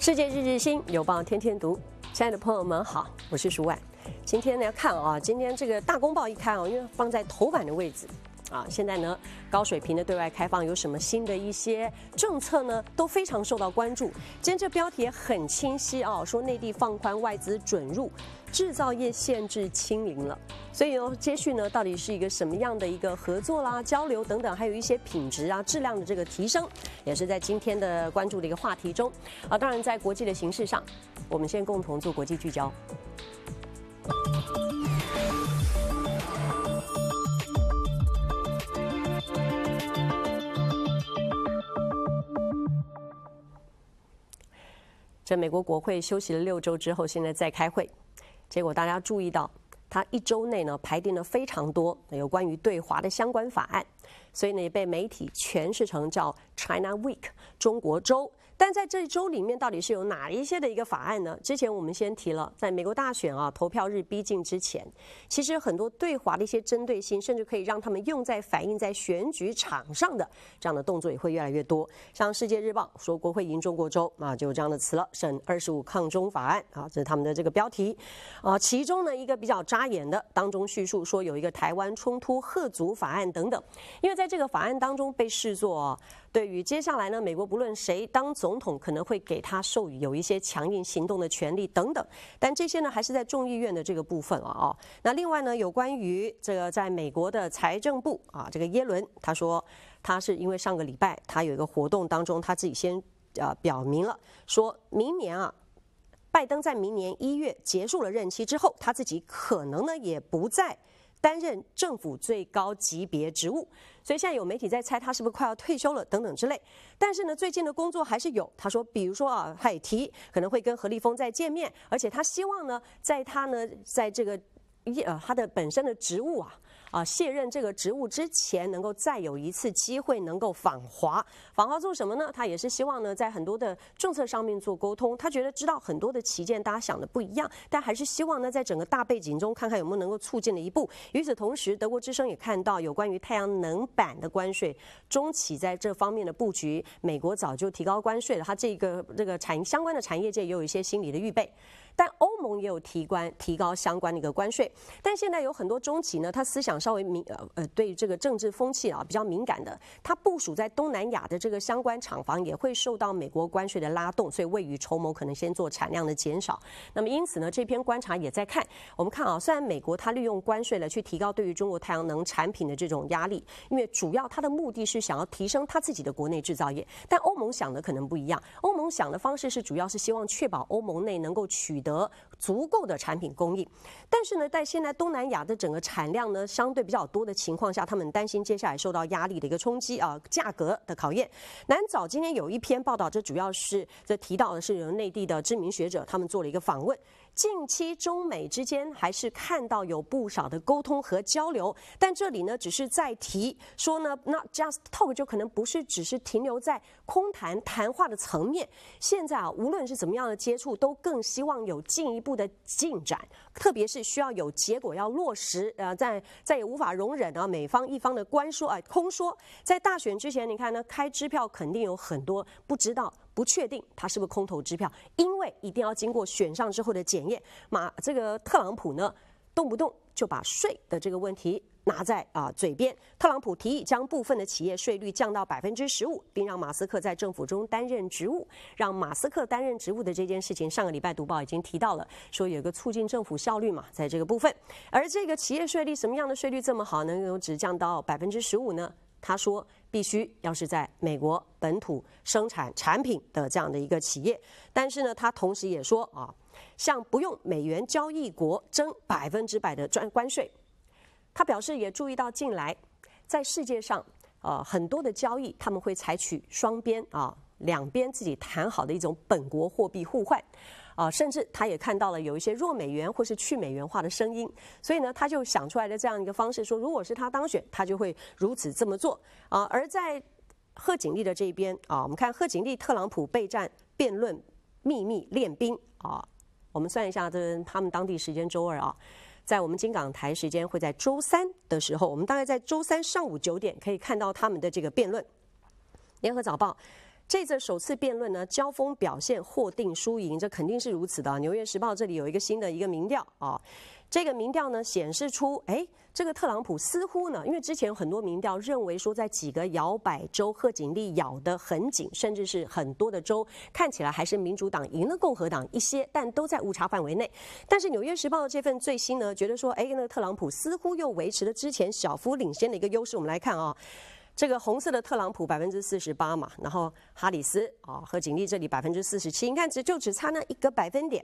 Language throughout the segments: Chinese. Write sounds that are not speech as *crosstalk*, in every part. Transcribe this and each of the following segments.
世界日日新，有报天天读。亲爱的朋友们，好，我是舒婉。今天呢，看啊，今天这个大公报一开啊，因为放在头版的位置。啊，现在呢，高水平的对外开放有什么新的一些政策呢？都非常受到关注。今天这标题很清晰啊，说内地放宽外资准入，制造业限制清零了。所以呢，接续呢，到底是一个什么样的一个合作啦、交流等等，还有一些品质啊、质量的这个提升，也是在今天的关注的一个话题中。啊，当然在国际的形式上，我们先共同做国际聚焦。这美国国会休息了六周之后，现在在开会，结果大家注意到，他一周内呢排定了非常多有关于对华的相关法案，所以呢也被媒体诠释成叫 China Week，中国周。但在这一周里面，到底是有哪一些的一个法案呢？之前我们先提了，在美国大选啊投票日逼近之前，其实很多对华的一些针对性，甚至可以让他们用在反映在选举场上的这样的动作也会越来越多。像《世界日报》说，国会赢中国州啊，就有这样的词了。《省二十五抗中法案》啊，这是他们的这个标题，啊，其中呢一个比较扎眼的，当中叙述说有一个台湾冲突贺族法案等等，因为在这个法案当中被视作。对于接下来呢，美国不论谁当总统，可能会给他授予有一些强硬行动的权利等等，但这些呢还是在众议院的这个部分了啊。那另外呢，有关于这个在美国的财政部啊，这个耶伦他说，他是因为上个礼拜他有一个活动当中，他自己先呃表明了，说明年啊，拜登在明年一月结束了任期之后，他自己可能呢也不再担任政府最高级别职务。所以现在有媒体在猜他是不是快要退休了等等之类，但是呢，最近的工作还是有。他说，比如说啊，他也提可能会跟何立峰再见面，而且他希望呢，在他呢，在这个一呃他的本身的职务啊。啊，卸任这个职务之前，能够再有一次机会，能够访华。访华做什么呢？他也是希望呢，在很多的政策上面做沟通。他觉得知道很多的旗舰，大家想的不一样，但还是希望呢，在整个大背景中，看看有没有能够促进的一步。与此同时，德国之声也看到有关于太阳能板的关税，中企在这方面的布局，美国早就提高关税了，它这个这个产相关的产业界也有一些心理的预备。但欧盟也有提关提高相关的一个关税，但现在有很多中企呢，他思想稍微敏呃呃，对这个政治风气啊比较敏感的，他部署在东南亚的这个相关厂房也会受到美国关税的拉动，所以未雨绸缪，可能先做产量的减少。那么因此呢，这篇观察也在看我们看啊，虽然美国它利用关税呢去提高对于中国太阳能产品的这种压力，因为主要它的目的是想要提升它自己的国内制造业，但欧盟想的可能不一样，欧盟想的方式是主要是希望确保欧盟内能够取。得足够的产品供应，但是呢，在现在东南亚的整个产量呢相对比较多的情况下，他们担心接下来受到压力的一个冲击啊，价格的考验。南早今天有一篇报道，这主要是这提到的是由内地的知名学者，他们做了一个访问。近期中美之间还是看到有不少的沟通和交流，但这里呢只是在提说呢，Not just talk 就可能不是只是停留在空谈谈话的层面。现在啊，无论是怎么样的接触，都更希望有进一步的进展，特别是需要有结果要落实。呃，在再也无法容忍啊，美方一方的官说啊空说，在大选之前，你看呢，开支票肯定有很多不知道。不确定他是不是空头支票，因为一定要经过选上之后的检验。马这个特朗普呢，动不动就把税的这个问题拿在啊嘴边。特朗普提议将部分的企业税率降到百分之十五，并让马斯克在政府中担任职务。让马斯克担任职务的这件事情，上个礼拜读报已经提到了，说有一个促进政府效率嘛，在这个部分。而这个企业税率什么样的税率这么好，能够只降到百分之十五呢？他说。必须要是在美国本土生产产品的这样的一个企业，但是呢，他同时也说啊，向不用美元交易国征百分之百的专关税。他表示也注意到，近来在世界上，呃，很多的交易他们会采取双边啊，两边自己谈好的一种本国货币互换。啊，甚至他也看到了有一些弱美元或是去美元化的声音，所以呢，他就想出来的这样一个方式，说如果是他当选，他就会如此这么做啊。而在贺锦丽的这一边啊，我们看贺锦丽特朗普备战辩论秘密练兵啊。我们算一下，这他们当地时间周二啊，在我们金港台时间会在周三的时候，我们大概在周三上午九点可以看到他们的这个辩论。联合早报。这次首次辩论呢，交锋表现或定输赢，这肯定是如此的。《纽约时报》这里有一个新的一个民调啊，这个民调呢显示出，哎，这个特朗普似乎呢，因为之前很多民调认为说，在几个摇摆州，贺锦丽咬得很紧，甚至是很多的州看起来还是民主党赢了共和党一些，但都在误差范围内。但是《纽约时报》这份最新呢，觉得说，哎，那特朗普似乎又维持了之前小幅领先的一个优势。我们来看啊。这个红色的特朗普百分之四十八嘛，然后哈里斯啊和锦丽这里百分之四十七，你看只就只差那一个百分点，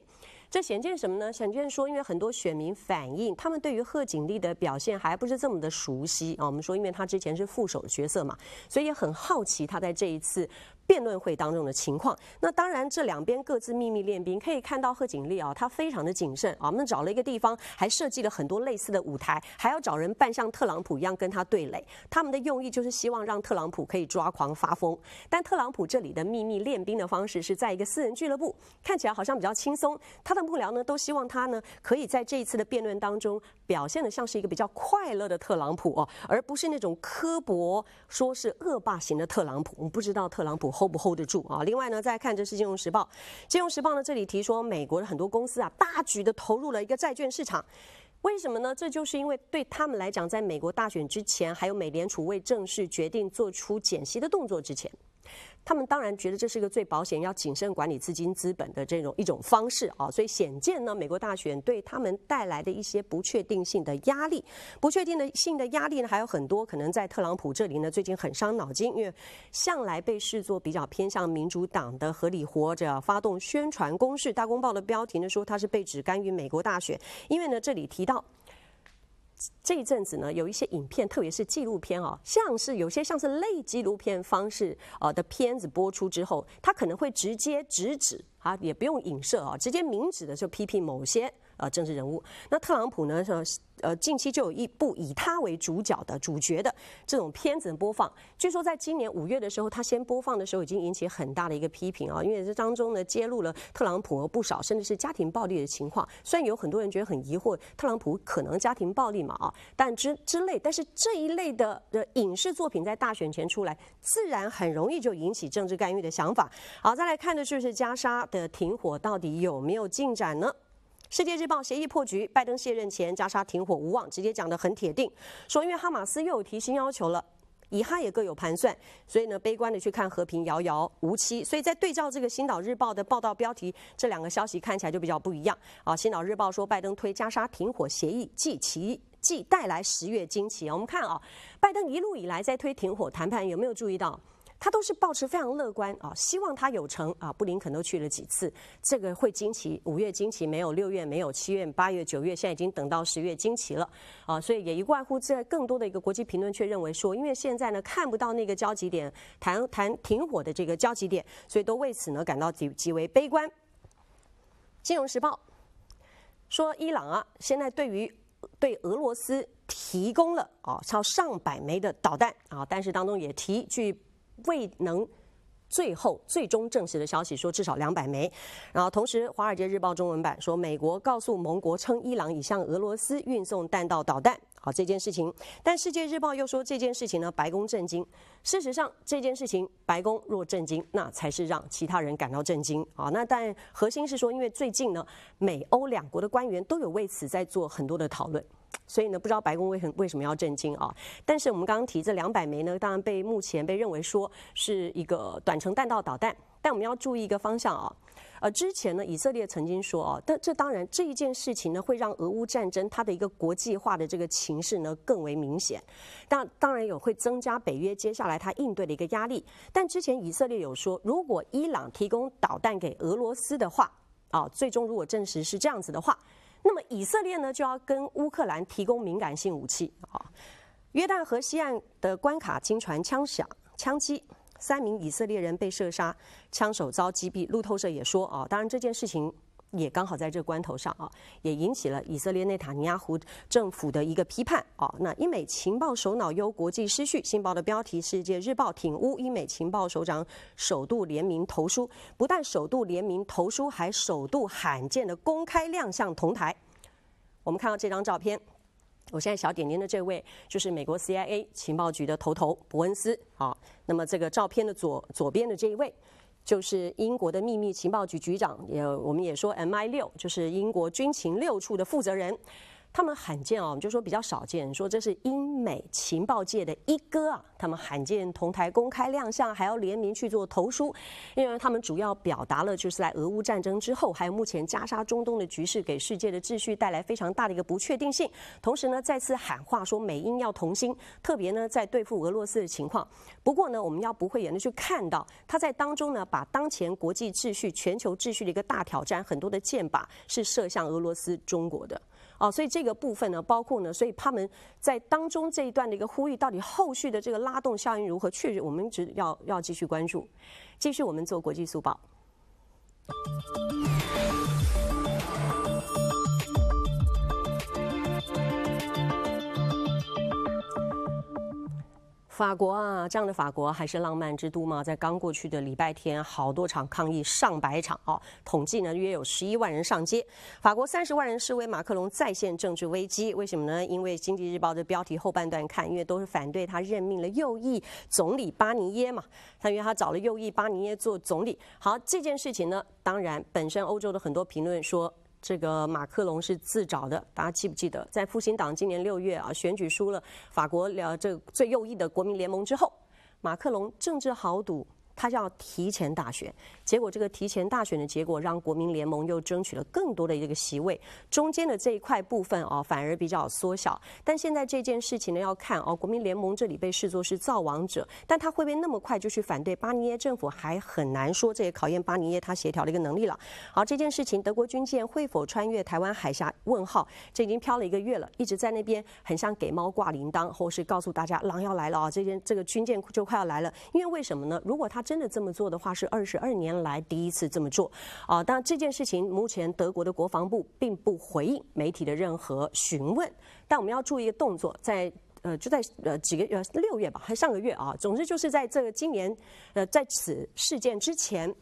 这显见什么呢？显见说，因为很多选民反映，他们对于贺锦丽的表现还不是这么的熟悉啊。我们说，因为他之前是副手角色嘛，所以也很好奇他在这一次。辩论会当中的情况，那当然，这两边各自秘密练兵，可以看到贺锦丽啊，她非常的谨慎啊。我们找了一个地方，还设计了很多类似的舞台，还要找人扮像特朗普一样跟他对垒。他们的用意就是希望让特朗普可以抓狂发疯。但特朗普这里的秘密练兵的方式是在一个私人俱乐部，看起来好像比较轻松。他的幕僚呢都希望他呢可以在这一次的辩论当中表现的像是一个比较快乐的特朗普啊，而不是那种刻薄、说是恶霸型的特朗普。我们不知道特朗普。hold 不 hold 得住啊？另外呢，再看这是《金融时报》，《金融时报》呢这里提说，美国的很多公司啊，大举的投入了一个债券市场，为什么呢？这就是因为对他们来讲，在美国大选之前，还有美联储未正式决定做出减息的动作之前。他们当然觉得这是一个最保险、要谨慎管理资金资本的这种一种方式啊，所以显见呢，美国大选对他们带来的一些不确定性的压力，不确定的性的压力呢还有很多，可能在特朗普这里呢最近很伤脑筋，因为向来被视作比较偏向民主党的合理活着发动宣传攻势，大公报的标题呢说他是被指干预美国大选，因为呢这里提到。这一阵子呢，有一些影片，特别是纪录片啊，像是有些像是类纪录片方式呃的片子播出之后，它可能会直接直指啊，也不用影射啊，直接明指的就批评某些。呃，政治人物。那特朗普呢？呃，近期就有一部以他为主角的主角的这种片子播放。据说在今年五月的时候，他先播放的时候已经引起很大的一个批评啊，因为这当中呢揭露了特朗普不少甚至是家庭暴力的情况。虽然有很多人觉得很疑惑，特朗普可能家庭暴力嘛啊，但之之类，但是这一类的的影视作品在大选前出来，自然很容易就引起政治干预的想法。好，再来看的就是加沙的停火到底有没有进展呢？世界日报协议破局，拜登卸任前加沙停火无望，直接讲得很铁定，说因为哈马斯又有提新要求了，以哈也各有盘算，所以呢，悲观的去看和平遥遥无期。所以在对照这个《新岛日报》的报道标题，这两个消息看起来就比较不一样啊，《新岛日报》说拜登推加沙停火协议，即奇即带来十月惊奇我们看啊，拜登一路以来在推停火谈判，有没有注意到？他都是保持非常乐观啊，希望他有成啊。布林肯都去了几次，这个会惊奇。五月惊奇没有，六月没有，七月、八月、九月，现在已经等到十月惊奇了啊。所以也一外乎在更多的一个国际评论却认为说，因为现在呢看不到那个交集点，谈谈停火的这个交集点，所以都为此呢感到极极为悲观。《金融时报》说，伊朗啊现在对于对俄罗斯提供了啊超上百枚的导弹啊，但是当中也提据未能最后最终证实的消息说至少两百枚，然后同时《华尔街日报》中文版说美国告诉盟国称伊朗已向俄罗斯运送弹道导弹，好这件事情，但《世界日报》又说这件事情呢，白宫震惊。事实上，这件事情白宫若震惊，那才是让其他人感到震惊啊。那但核心是说，因为最近呢，美欧两国的官员都有为此在做很多的讨论。所以呢，不知道白宫为什为什么要震惊啊？但是我们刚刚提这两百枚呢，当然被目前被认为说是一个短程弹道导弹。但我们要注意一个方向啊，呃，之前呢，以色列曾经说啊，但这当然这一件事情呢，会让俄乌战争它的一个国际化的这个情势呢更为明显。但当然有会增加北约接下来它应对的一个压力。但之前以色列有说，如果伊朗提供导弹给俄罗斯的话，啊，最终如果证实是这样子的话。那么以色列呢就要跟乌克兰提供敏感性武器啊，约旦河西岸的关卡经传枪响枪击，三名以色列人被射杀，枪手遭击毙。路透社也说啊，当然这件事情。也刚好在这关头上啊，也引起了以色列内塔尼亚胡政府的一个批判啊。那英美情报首脑由国际失序，新报的标题世界日报》：挺乌，英美情报首长首度联名投书，不但首度联名投书，还首度罕见的公开亮相同台。我们看到这张照片，我现在小点点的这位就是美国 CIA 情报局的头头伯恩斯啊。那么这个照片的左左边的这一位。就是英国的秘密情报局局长，也我们也说 M I 六，就是英国军情六处的负责人。他们罕见哦，我们就说比较少见。说这是英美情报界的一哥啊，他们罕见同台公开亮相，还要联名去做投书，因为他们主要表达了就是在俄乌战争之后，还有目前加沙中东的局势，给世界的秩序带来非常大的一个不确定性。同时呢，再次喊话说美英要同心，特别呢在对付俄罗斯的情况。不过呢，我们要不会言的去看到，他在当中呢把当前国际秩序、全球秩序的一个大挑战，很多的箭靶是射向俄罗斯、中国的。哦，所以这个部分呢，包括呢，所以他们在当中这一段的一个呼吁，到底后续的这个拉动效应如何确认，我们一直要要继续关注。继续我们做国际速报。法国啊，这样的法国还是浪漫之都吗？在刚过去的礼拜天，好多场抗议，上百场哦。统计呢，约有十一万人上街。法国三十万人示威，马克龙再现政治危机。为什么呢？因为《经济日报》的标题后半段看，因为都是反对他任命了右翼总理巴尼耶嘛。他因为他找了右翼巴尼耶做总理，好这件事情呢，当然本身欧洲的很多评论说。这个马克龙是自找的，大家记不记得，在复兴党今年六月啊选举输了法国了这最右翼的国民联盟之后，马克龙政治豪赌。他叫提前大选，结果这个提前大选的结果让国民联盟又争取了更多的一个席位，中间的这一块部分哦反而比较缩小。但现在这件事情呢要看哦，国民联盟这里被视作是造王者，但他会被那么快就去反对巴尼耶政府，还很难说，这也考验巴尼耶他协调的一个能力了。好，这件事情德国军舰会否穿越台湾海峡？问号，这已经飘了一个月了，一直在那边，很像给猫挂铃铛，或是告诉大家狼要来了啊，这件这个军舰就快要来了。因为为什么呢？如果他真的这么做的话，是二十二年来第一次这么做啊！当然，这件事情目前德国的国防部并不回应媒体的任何询问。但我们要注意一个动作，在呃就在呃几个呃六月吧，还上个月啊，总之就是在这个今年呃在此事件之前，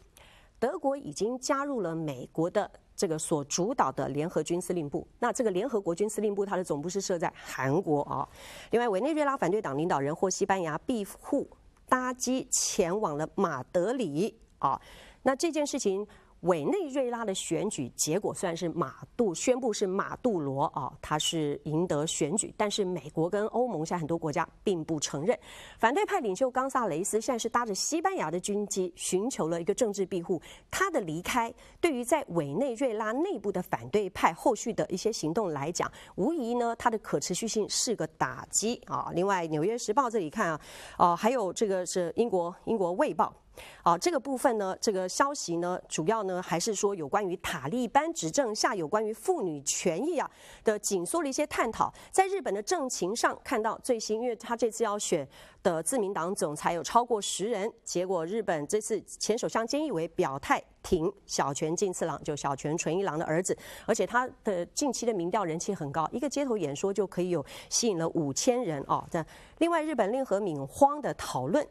德国已经加入了美国的这个所主导的联合军司令部。那这个联合国军司令部，它的总部是设在韩国啊。另外，委内瑞拉反对党领导人或西班牙庇护。搭机前往了马德里啊，那这件事情。委内瑞拉的选举结果虽然是马杜宣布是马杜罗啊，他是赢得选举，但是美国跟欧盟现在很多国家并不承认。反对派领袖冈萨雷斯现在是搭着西班牙的军机寻求了一个政治庇护，他的离开对于在委内瑞拉内部的反对派后续的一些行动来讲，无疑呢他的可持续性是个打击啊。另外，《纽约时报》这里看啊，哦，还有这个是英国英国《卫报》。啊，这个部分呢，这个消息呢，主要呢还是说有关于塔利班执政下有关于妇女权益啊的紧缩的一些探讨。在日本的政情上看到最新，因为他这次要选的自民党总裁有超过十人，结果日本这次前首相菅义伟表态挺小泉进次郎，就小泉纯一郎的儿子，而且他的近期的民调人气很高，一个街头演说就可以有吸引了五千人哦。那另外，日本令和敏慌的讨论。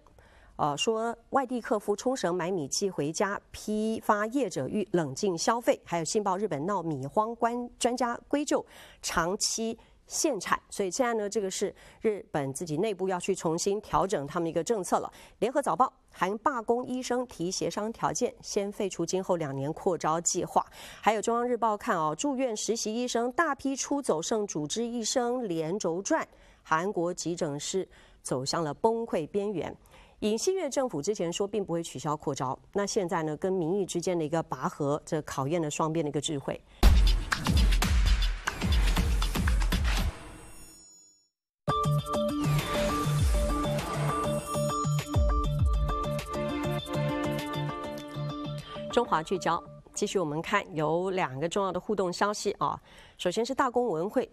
呃，说外地客户冲绳买米寄回家，批发业者欲冷静消费。还有《信报》日本闹米荒，官专家归咎长期限产，所以现在呢，这个是日本自己内部要去重新调整他们一个政策了。联合早报含罢工医生提协商条件，先废除今后两年扩招计划。还有《中央日报》看啊，住院实习医生大批出走，剩主治医生连轴转。韩国急诊室走向了崩溃边缘。尹锡悦政府之前说并不会取消扩招，那现在呢？跟民意之间的一个拔河，这考验了双边的一个智慧。中华聚焦，继续我们看有两个重要的互动消息啊。首先是大公文会，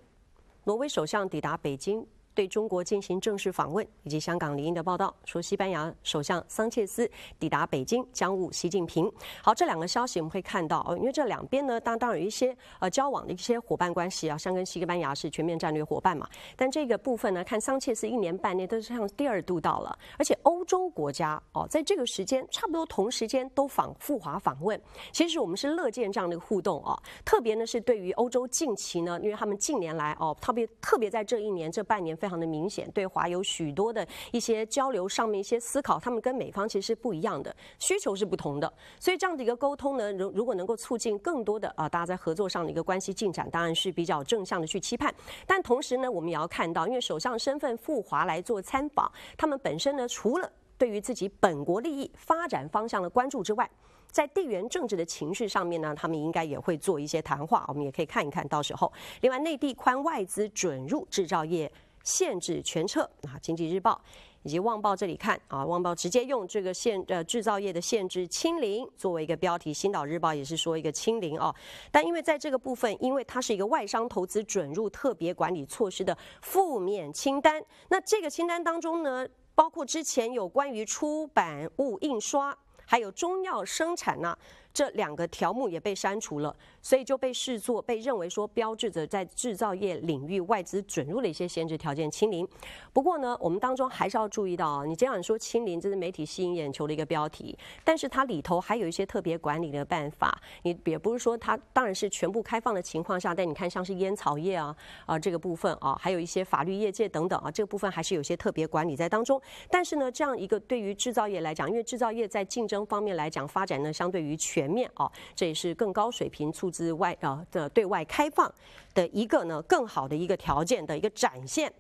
挪威首相抵达北京。对中国进行正式访问以及香港联姻的报道，说西班牙首相桑切斯抵达北京，将晤习近平。好，这两个消息我们会看到哦，因为这两边呢，当然有一些呃交往的一些伙伴关系啊，像跟西班牙是全面战略伙伴嘛。但这个部分呢，看桑切斯一年半年都是像第二度到了，而且欧洲国家哦，在这个时间差不多同时间都访赴华访问，其实我们是乐见这样的互动啊。特别呢是对于欧洲近期呢，因为他们近年来哦，特别特别在这一年这半年非。非常的明显，对华有许多的一些交流上面一些思考，他们跟美方其实是不一样的需求是不同的，所以这样的一个沟通呢，如如果能够促进更多的啊，大家在合作上的一个关系进展，当然是比较正向的去期盼。但同时呢，我们也要看到，因为首相身份赴华来做参访，他们本身呢，除了对于自己本国利益发展方向的关注之外，在地缘政治的情绪上面呢，他们应该也会做一些谈话，我们也可以看一看到时候。另外，内地宽外资准入制造业。限制全撤啊！经济日报以及旺报这里看啊，旺报直接用这个限呃制造业的限制清零作为一个标题，新岛日报也是说一个清零哦。但因为在这个部分，因为它是一个外商投资准入特别管理措施的负面清单，那这个清单当中呢，包括之前有关于出版物印刷，还有中药生产呢。这两个条目也被删除了，所以就被视作被认为说标志着在制造业领域外资准入的一些限制条件清零。不过呢，我们当中还是要注意到啊，你这样说清零，这是媒体吸引眼球的一个标题，但是它里头还有一些特别管理的办法。你也不是说它当然是全部开放的情况下，但你看像是烟草业啊啊这个部分啊，还有一些法律业界等等啊，这个部分还是有些特别管理在当中。但是呢，这样一个对于制造业来讲，因为制造业在竞争方面来讲发展呢，相对于全面啊，这也是更高水平促资外啊的对外开放的一个呢更好的一个条件的一个展现。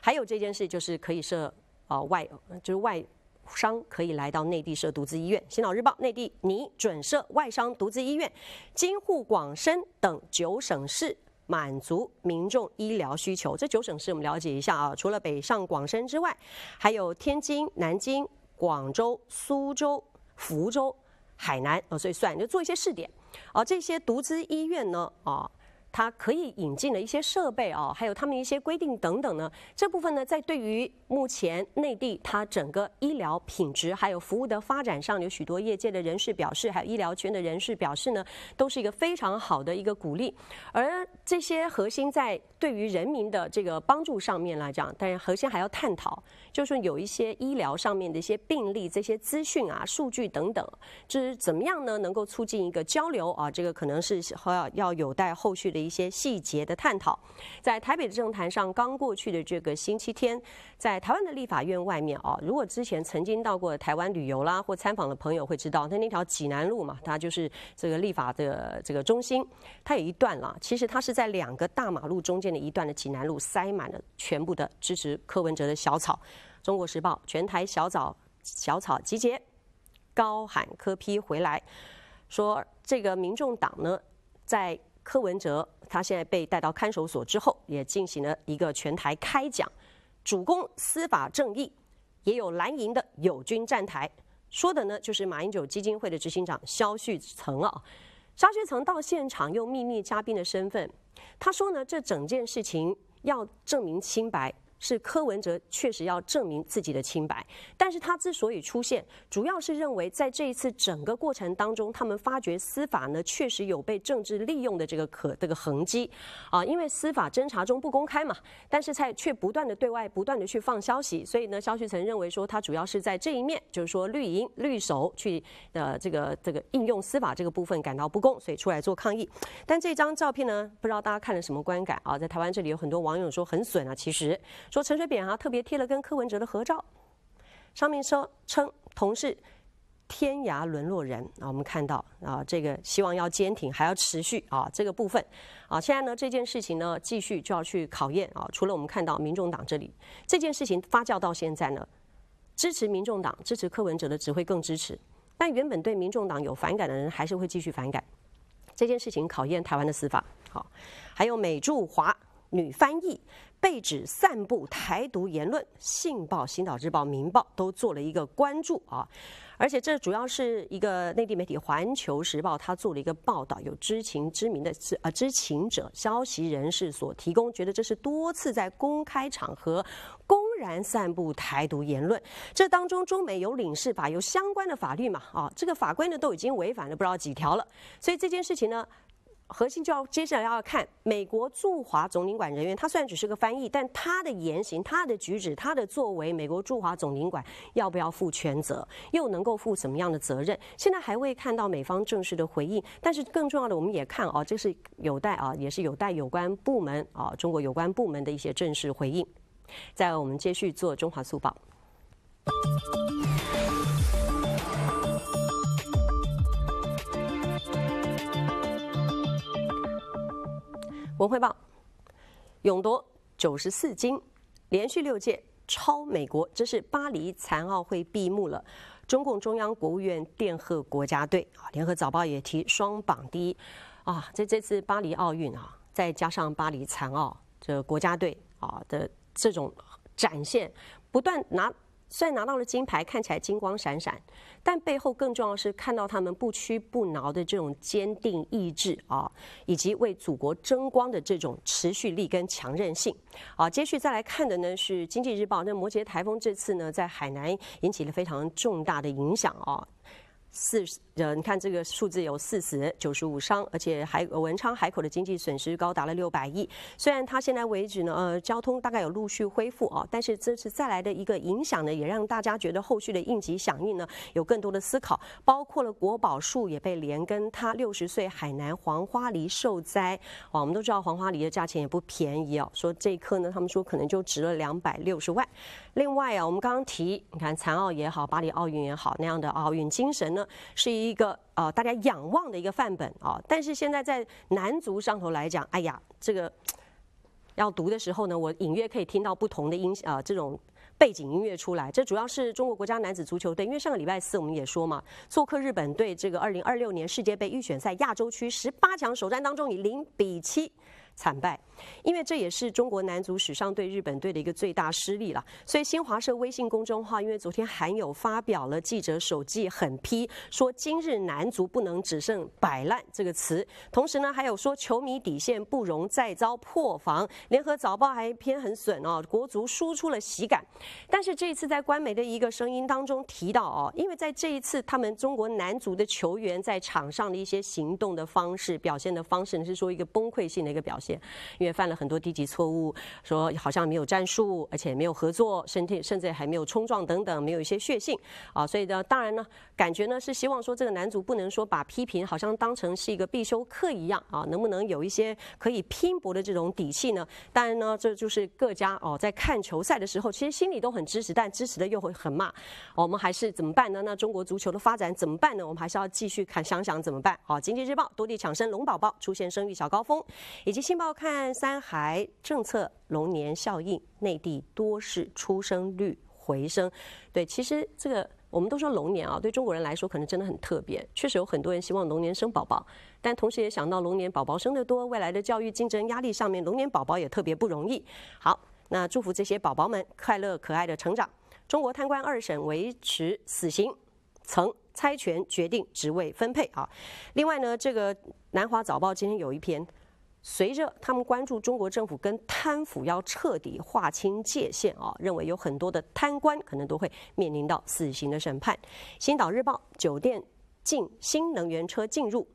还有这件事就是可以设啊外就是外商可以来到内地设独资医院。新岛日报，内地拟准设外商独资医院，京沪广深等九省市满足民众医疗需求。这九省市我们了解一下啊，除了北上广深之外，还有天津、南京、广州、苏州、福州。海南，啊，所以算就做一些试点，而这些独资医院呢，啊。它可以引进的一些设备啊，还有他们一些规定等等呢。这部分呢，在对于目前内地它整个医疗品质还有服务的发展上，有许多业界的人士表示，还有医疗圈的人士表示呢，都是一个非常好的一个鼓励。而这些核心在对于人民的这个帮助上面来讲，当然核心还要探讨，就是有一些医疗上面的一些病例、这些资讯啊、数据等等，就是怎么样呢，能够促进一个交流啊，这个可能是还要要有待后续的。一些细节的探讨，在台北的政坛上，刚过去的这个星期天，在台湾的立法院外面啊，如果之前曾经到过台湾旅游啦或参访的朋友会知道，那那条济南路嘛，它就是这个立法的这个中心，它有一段啦。其实它是在两个大马路中间的一段的济南路，塞满了全部的支持柯文哲的小草。中国时报全台小草小草集结，高喊柯批回来，说这个民众党呢在。柯文哲他现在被带到看守所之后，也进行了一个全台开讲，主攻司法正义，也有蓝营的友军站台，说的呢就是马英九基金会的执行长肖旭曾啊。肖旭曾到现场用秘密嘉宾的身份，他说呢，这整件事情要证明清白。是柯文哲确实要证明自己的清白，但是他之所以出现，主要是认为在这一次整个过程当中，他们发觉司法呢确实有被政治利用的这个可这个痕迹，啊，因为司法侦查中不公开嘛，但是在却不断的对外不断的去放消息，所以呢，肖旭曾认为说他主要是在这一面，就是说绿营绿手去呃这个这个应用司法这个部分感到不公，所以出来做抗议。但这张照片呢，不知道大家看了什么观感啊，在台湾这里有很多网友说很损啊，其实。说陈水扁啊，特别贴了跟柯文哲的合照，上面说称同是天涯沦落人啊。我们看到啊，这个希望要坚挺，还要持续啊，这个部分啊。现在呢，这件事情呢，继续就要去考验啊。除了我们看到民众党这里这件事情发酵到现在呢，支持民众党、支持柯文哲的只会更支持，但原本对民众党有反感的人还是会继续反感。这件事情考验台湾的司法。好，还有美驻华女翻译。被指散布台独言论，《信报》《新岛日报》《明报》都做了一个关注啊，而且这主要是一个内地媒体《环球时报》他做了一个报道，有知情知名的知啊知情者消息人士所提供，觉得这是多次在公开场合公然散布台独言论。这当中，中美有领事法，有相关的法律嘛啊，这个法规呢都已经违反了不知道几条了，所以这件事情呢。核心就要接下来要看美国驻华总领馆人员，他虽然只是个翻译，但他的言行、他的举止、他的作为，美国驻华总领馆要不要负全责，又能够负什么样的责任？现在还未看到美方正式的回应，但是更重要的，我们也看啊，这是有待啊，也是有待有关部门啊，中国有关部门的一些正式回应。在我们继续做《中华速报》。文汇报，勇夺九十四金，连续六届超美国。这是巴黎残奥会闭幕了，中共中央、国务院电贺国家队啊！联合早报也提双榜第一啊！在这次巴黎奥运啊，再加上巴黎残奥，这国家队啊的这种展现，不断拿。虽然拿到了金牌，看起来金光闪闪，但背后更重要是看到他们不屈不挠的这种坚定意志啊，以及为祖国争光的这种持续力跟强韧性。好，接续再来看的呢是《经济日报》，那摩羯台风这次呢在海南引起了非常重大的影响啊。四十，呃，你看这个数字有四十，九十五伤，而且还文昌、海口的经济损失高达了六百亿。虽然它现在为止呢，呃，交通大概有陆续恢复啊，但是这次再来的一个影响呢，也让大家觉得后续的应急响应呢有更多的思考。包括了国宝树也被连根，它六十岁海南黄花梨受灾啊。我们都知道黄花梨的价钱也不便宜哦，说这一棵呢，他们说可能就值了两百六十万。另外啊，我们刚刚提，你看残奥也好，巴黎奥运也好，那样的奥运精神呢，是一个呃大家仰望的一个范本啊。但是现在在男足上头来讲，哎呀，这个 *tsk* 要读的时候呢，我隐约可以听到不同的音啊，这种背景音乐出来。这主要是中国国家男子足球队，因为上个礼拜四我们也说嘛，做客日本队，这个二零二六年世界杯预选赛亚洲区十八强首战当中，以零比七。惨败，因为这也是中国男足史上对日本队的一个最大失利了。所以新华社微信公众号，因为昨天还有发表了记者手记，狠批说今日男足不能只剩摆烂这个词。同时呢，还有说球迷底线不容再遭破防。联合早报还偏很损哦，国足输出了喜感。但是这一次在官媒的一个声音当中提到哦，因为在这一次他们中国男足的球员在场上的一些行动的方式、表现的方式，是说一个崩溃性的一个表现。因为犯了很多低级错误，说好像没有战术，而且没有合作，甚至甚至还没有冲撞等等，没有一些血性啊，所以呢，当然呢，感觉呢是希望说这个男主不能说把批评好像当成是一个必修课一样啊，能不能有一些可以拼搏的这种底气呢？当然呢，这就是各家哦，在看球赛的时候，其实心里都很支持，但支持的又会很骂。我们还是怎么办呢？那中国足球的发展怎么办呢？我们还是要继续看，想想怎么办。好，经济日报多地抢生龙宝宝出现生育小高峰，以及。信报看三孩政策，龙年效应，内地多市出生率回升。对，其实这个我们都说龙年啊，对中国人来说可能真的很特别。确实有很多人希望龙年生宝宝，但同时也想到龙年宝宝生得多，未来的教育竞争压力上面，龙年宝宝也特别不容易。好，那祝福这些宝宝们快乐可爱的成长。中国贪官二审维持死刑，曾猜权决定职位分配啊。另外呢，这个南华早报今天有一篇。随着他们关注中国政府跟贪腐要彻底划清界限啊，认为有很多的贪官可能都会面临到死刑的审判。新岛日报：酒店禁新能源车进入，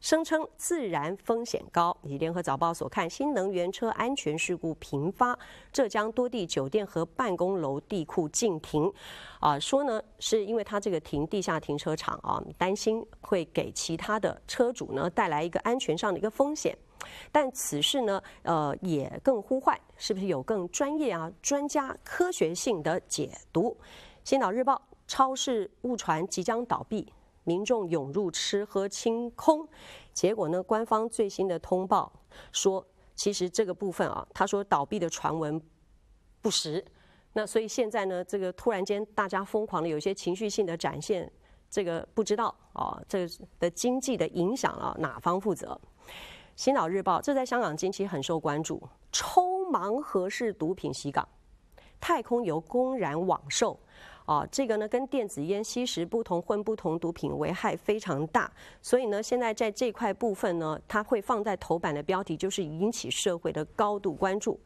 声称自然风险高。以联合早报所看，新能源车安全事故频发，浙江多地酒店和办公楼地库禁停啊，说呢是因为他这个停地下停车场啊，担心会给其他的车主呢带来一个安全上的一个风险。但此事呢，呃，也更呼唤是不是有更专业啊、专家科学性的解读。《新导日报》超市误传即将倒闭，民众涌入吃喝清空，结果呢，官方最新的通报说，其实这个部分啊，他说倒闭的传闻不实。那所以现在呢，这个突然间大家疯狂的有些情绪性的展现，这个不知道啊，这的经济的影响啊，哪方负责？《新岛日报》这在香港近期很受关注，抽盲盒式毒品洗港，太空游公然网售，啊，这个呢跟电子烟吸食不同，混不同毒品危害非常大，所以呢现在在这块部分呢，它会放在头版的标题，就是引起社会的高度关注。